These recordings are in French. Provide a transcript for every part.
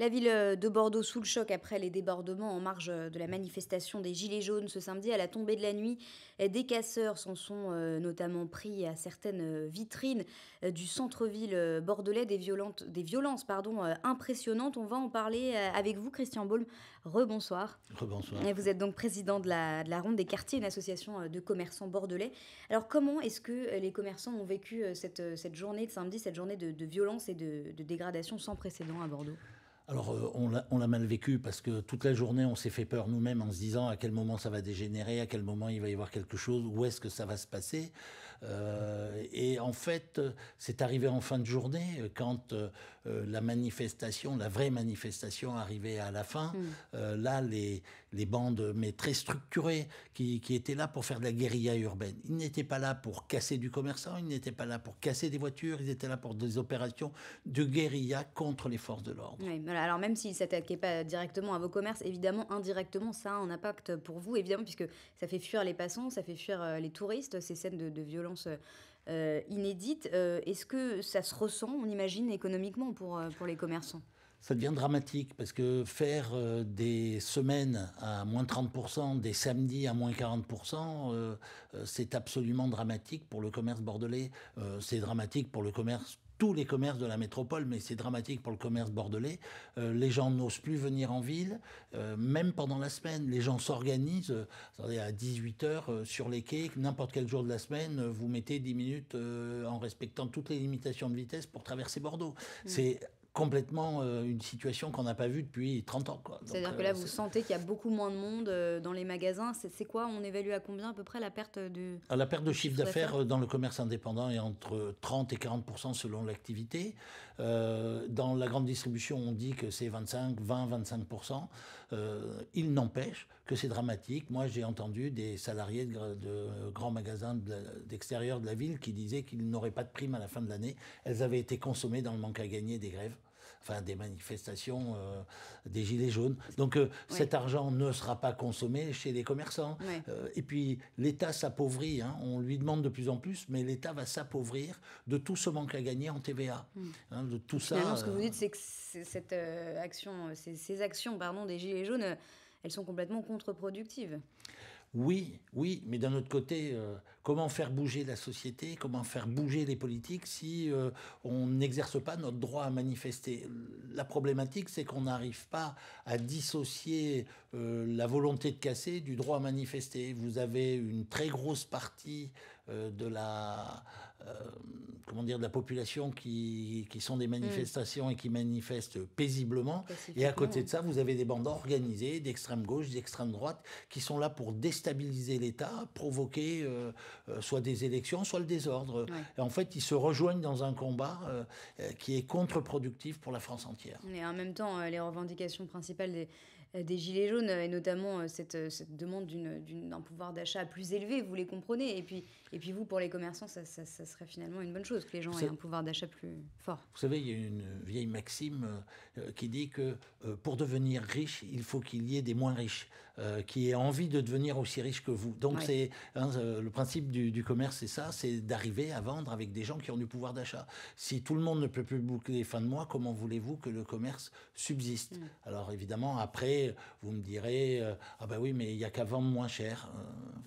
La ville euh, de Bordeaux sous le choc après les débordements en marge euh, de la manifestation des Gilets jaunes ce samedi à la tombée de la nuit. Des casseurs s'en sont euh, notamment pris à certaines vitrines du centre-ville bordelais, des, violentes, des violences pardon, impressionnantes. On va en parler avec vous, Christian Baum Rebonsoir. Rebonsoir. vous êtes donc président de la, Ronde des quartiers, une association de commerçants bordelais. Alors comment est-ce que les commerçants ont vécu cette, cette journée de samedi, cette journée de, violence et de dégradation sans précédent à Bordeaux alors, euh, on, l'a, mal vécu parce que toute la journée, on s'est fait peur nous-mêmes en se disant à quel moment ça va dégénérer, à quel moment il va y avoir quelque chose, où est-ce que ça va se passer. Euh, et en fait, euh, c'est arrivé en fin de journée quand la manifestation, la vraie manifestation arrivait à la fin. Hmm. là, les, les bandes, mais très structurées, qui, étaient là pour faire de la guérilla urbaine. Ils n'étaient pas là pour casser du commerçant, ils n'étaient pas là pour casser des voitures, ils étaient là pour des opérations de guérilla contre les forces de l'ordre. Oui, alors même s'ils ne s'attaquaient pas directement à vos commerces, évidemment, indirectement, ça a un impact pour vous, évidemment, puisque ça fait fuir les passants, ça fait fuir euh, les touristes, ces scènes de violence euh, euh, inédite. Euh, est-ce que ça se ressent, on imagine, économiquement pour, euh, pour les commerçants ça devient dramatique parce que faire des semaines à moins 30%, des samedis à moins 40%, c'est absolument dramatique pour le commerce bordelais. c'est dramatique pour le commerce tous les commerces de la métropole, mais c'est dramatique pour le commerce bordelais. Euh, les gens n'osent plus venir en ville, euh, même pendant la semaine. Les gens s'organisent. Euh, à 18h sur les quais, n'importe quel jour de la semaine, vous mettez 10 minutes en respectant toutes les limitations de vitesse pour traverser Bordeaux. Mm. C'est complètement euh, une situation qu'on n'a pas vue depuis 30 ans. C'est-à-dire que euh, là, vous sentez qu'il y a beaucoup moins de monde euh, dans les magasins. C'est quoi On évalue à combien à peu près la perte de... Ah, la perte de chiffre d'affaires dans le commerce indépendant est entre 30 et 40 selon l'activité. dans la grande distribution, on dit que c'est 25, 20, 25 Il n'empêche que c'est dramatique. Moi, j'ai entendu des salariés de, grands magasins d'extérieur de, la ville qui disaient qu'ils n'auraient pas de prime à la fin de l'année. Elles avaient été consommées dans le manque à gagner des grèves enfin des manifestations euh, des Gilets jaunes. Donc euh, cet argent ne sera pas consommé chez les commerçants. Euh, et puis l'État s'appauvrit, hein. on lui demande de plus en plus, mais l'État va s'appauvrir de tout ce manque à gagner en TVA. Hmm. Hein, de tout ça. ce que vous dites, c'est que cette, action, ces, ces, actions pardon, des Gilets jaunes elles sont complètement contre-productives. Oui, oui, mais d'un autre côté, euh, comment faire bouger la société, comment faire bouger les politiques si euh, on n'exerce pas notre droit à manifester La problématique, c'est qu'on n'arrive pas à dissocier euh, la volonté de casser du droit à manifester. Vous avez une très grosse partie euh, de la euh, comment dire de la population qui, sont des manifestations et qui manifestent paisiblement. Et à côté de ça, vous avez des bandes organisées d'extrême gauche, d'extrême droite, qui sont là pour déstabiliser l'État, provoquer euh, soit des élections, soit le désordre. Et en fait, ils se rejoignent dans un combat qui est contre-productif pour la France entière. Mais en même temps, les revendications principales des euh, des Gilets jaunes, euh, et notamment euh, cette, cette demande d'un pouvoir d'achat plus élevé, vous les comprenez. Et puis, et puis vous, pour les commerçants, ça, ça, serait finalement une bonne chose que les gens aient un pouvoir d'achat plus fort. Vous savez, il y a une vieille maxime qui dit que pour devenir riche, il faut qu'il y ait des moins riches, qui aient envie de devenir aussi riches que vous. Donc c'est hein, le principe du, du commerce, c'est ça, c'est d'arriver à vendre avec des gens qui ont du pouvoir d'achat. Si tout le monde ne peut plus boucler les fins de mois, comment voulez-vous que le commerce subsiste mm. Alors évidemment, après, vous me direz, euh, ah ben oui, mais il n'y a qu'à vendre moins cher. Euh,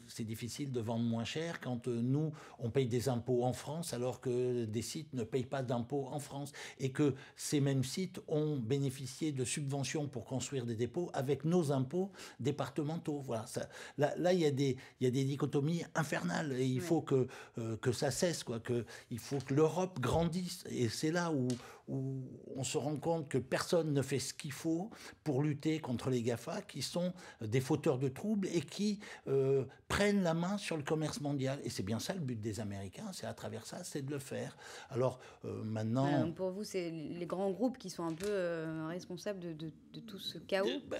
c'est difficile de vendre moins cher quand euh, nous, on paye des impôts en France alors que des sites ne payent pas d'impôts en France et que ces mêmes sites ont bénéficié de subventions pour construire des dépôts avec nos impôts départementaux. Voilà, là, là, il, y a des, il y a des dichotomies infernales et il faut que, que ça cesse, quoi, que, il faut que l'Europe grandisse. Et c'est là où, où on se rend compte que personne ne fait ce qu'il faut pour lutter contre les GAFA, qui sont des fauteurs de troubles et qui euh, prennent la main sur le commerce mondial. Et c'est bien ça le but des Américains, c'est à travers ça, c'est de le faire. Alors euh, maintenant... pour vous, c'est les grands groupes qui sont un peu euh, responsables de, tout ce chaos eh ben,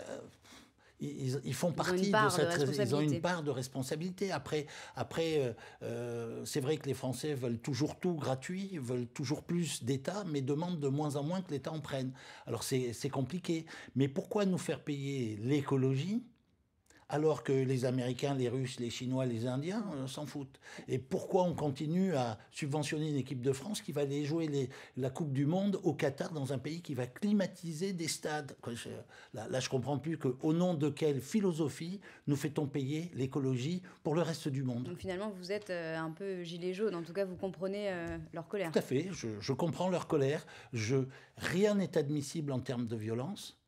ils, font partie de cette. ils ont une part de responsabilité. Après, euh, euh, c'est vrai que les Français veulent toujours tout gratuit, veulent toujours plus d'État, mais demandent de moins en moins que l'État en prenne. Alors c'est compliqué. Mais pourquoi nous faire payer l'écologie alors que les Américains, les Russes, les Chinois, les Indiens euh, s'en foutent Et pourquoi on continue à subventionner une équipe de France qui va aller jouer la Coupe du Monde au Qatar dans un pays qui va climatiser des stades là, je je comprends plus que au nom de quelle philosophie nous fait-on payer l'écologie pour le reste du monde Donc finalement, vous êtes euh, un peu gilet jaune. En tout cas, vous comprenez euh, leur colère. Tout à fait. Je, comprends leur colère. rien n'est admissible en termes de violence.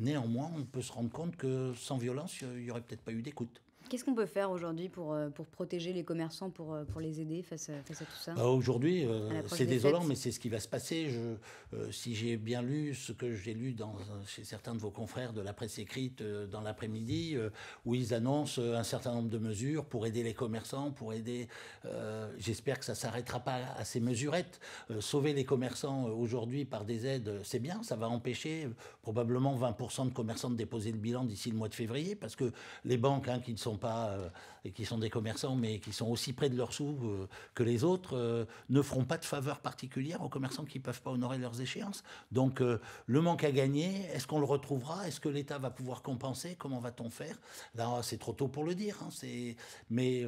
Néanmoins, on peut se rendre compte que sans violence, il n'y aurait peut-être pas eu d'écoute. Qu'est-ce qu'on peut faire aujourd'hui pour, euh, pour protéger les commerçants, pour, euh, pour les aider face, euh, à tout ça bah, Aujourd'hui, c'est désolant, mais c'est ce qui va se passer. Je, si j'ai bien lu ce que j'ai lu dans, chez certains de vos confrères de la presse écrite dans l'après-midi, où ils annoncent un certain nombre de mesures pour aider les commerçants, pour aider... J'espère que ça ne s'arrêtera pas à ces mesurettes. sauver les commerçants aujourd'hui par des aides, c'est bien, ça va empêcher probablement 20% de commerçants de déposer le bilan d'ici le mois de février, parce que les banques hein, qui ne sont pas euh, et qui sont des commerçants, mais qui sont aussi près de leurs sous euh, que les autres, euh, ne feront pas de faveur particulière aux commerçants qui peuvent pas honorer leurs échéances. Donc le manque à gagner, est-ce qu'on le retrouvera Est-ce que l'État va pouvoir compenser Comment va-t-on faire Là, c'est trop tôt pour le dire. Hein, c'est mais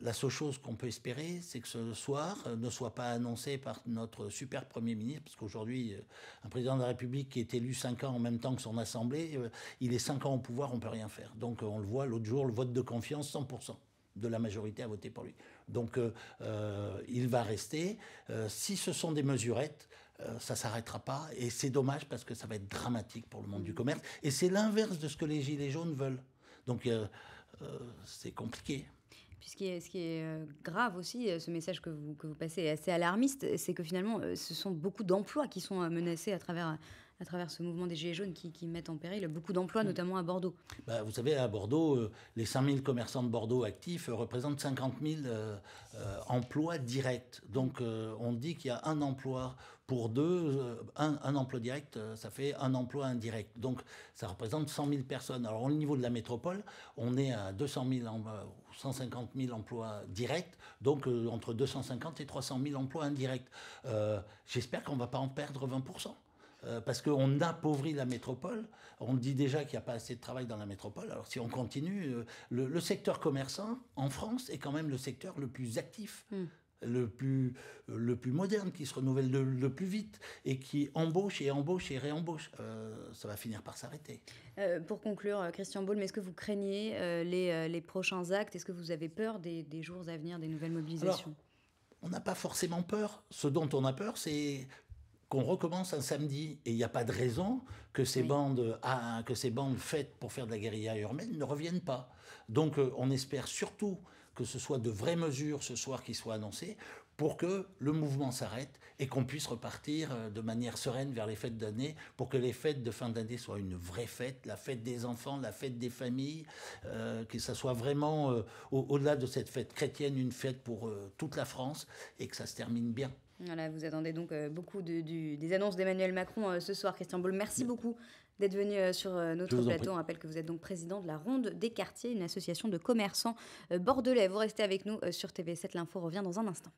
la seule chose qu'on peut espérer, c'est que ce soir ne soit pas annoncé par notre super Premier ministre, parce qu'aujourd'hui, un président de la République qui est élu cinq ans en même temps que son Assemblée, il est cinq ans au pouvoir, on peut rien faire. Donc on le voit l'autre jour, le vote de confiance 100% de la majorité a voté pour lui. Donc euh, euh, il va rester. Euh, si ce sont des mesurettes, ça ça s'arrêtera pas. Et c'est dommage parce que ça va être dramatique pour le monde du mm. commerce. Et c'est l'inverse de ce que les Gilets jaunes veulent. Donc c'est compliqué. Puis ce qui est, grave aussi, ce message que vous, que vous passez est assez alarmiste, c'est que finalement, ce sont beaucoup d'emplois qui sont menacés à travers, à travers ce mouvement des Gilets jaunes qui, mettent en péril beaucoup d'emplois, mm. notamment à Bordeaux. Bah, vous savez, à Bordeaux, euh, les les 5000 commerçants de Bordeaux actifs euh, représentent 50 000 euh, emplois directs. Donc on dit qu'il y a un emploi pour deux, un, emploi direct, ça fait un emploi indirect. Donc ça représente 100 000 personnes. Alors au niveau de la métropole, on est à 200 000 ou 150 000 emplois directs, donc entre 250 et 300 000 emplois indirects. J'espère qu'on ne va pas en perdre 20 euh, parce qu'on appauvrit la métropole. On dit déjà qu'il n'y a pas assez de travail dans la métropole. Alors si on continue, euh, le, secteur commerçant en France est quand même le secteur le plus actif. Hmm. Le plus, le plus moderne, qui se renouvelle le, plus vite et qui embauche et embauche et réembauche. Euh, ça va finir par s'arrêter. pour conclure, Christian Baul, mais est-ce que vous craignez les, les, prochains actes Est-ce que vous avez peur des, des, jours à venir, des nouvelles mobilisations on n'a pas forcément peur. Ce dont on a peur, c'est on recommence un samedi. Et il n'y a pas de raison que ces, bandes, ah, que ces bandes faites pour faire de la guérilla urbaine ne reviennent pas. Donc euh, on espère surtout que ce soit de vraies mesures ce soir qui soient annoncées pour que le mouvement s'arrête et qu'on puisse repartir euh, de manière sereine vers les fêtes d'année, pour que les fêtes de fin d'année soient une vraie fête, la fête des enfants, la fête des familles, euh, que ça soit vraiment, au-delà de cette fête chrétienne, une fête pour toute la France et que ça se termine bien vous attendez donc euh, beaucoup des annonces d'Emmanuel Macron euh, ce soir, Christian Boul. Merci beaucoup d'être venu euh, sur notre plateau. On rappelle que vous êtes donc président de la Ronde des Quartiers, une association de commerçants bordelais. Vous restez avec nous sur TV7. L'info revient dans un instant.